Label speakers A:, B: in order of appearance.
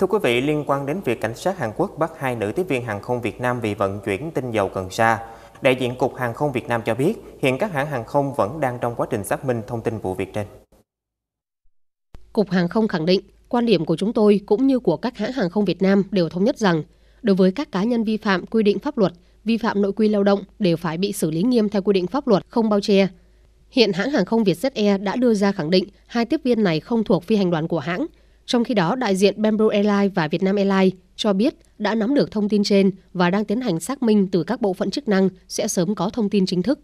A: Thưa quý vị, liên quan đến việc cảnh sát Hàn Quốc bắt hai nữ tiếp viên hàng không Việt Nam vì vận chuyển tinh dầu cần sa, đại diện Cục Hàng không Việt Nam cho biết hiện các hãng hàng không vẫn đang trong quá trình xác minh thông tin vụ việc trên.
B: Cục Hàng không khẳng định, quan điểm của chúng tôi cũng như của các hãng hàng không Việt Nam đều thống nhất rằng, đối với các cá nhân vi phạm quy định pháp luật, vi phạm nội quy lao động đều phải bị xử lý nghiêm theo quy định pháp luật, không bao che. Hiện hãng hàng không Vietjet Air đã đưa ra khẳng định hai tiếp viên này không thuộc phi hành đoàn của hãng, trong khi đó, đại diện Bamboo Airlines và Vietnam Airlines cho biết đã nắm được thông tin trên và đang tiến hành xác minh từ các bộ phận chức năng sẽ sớm có thông tin chính thức.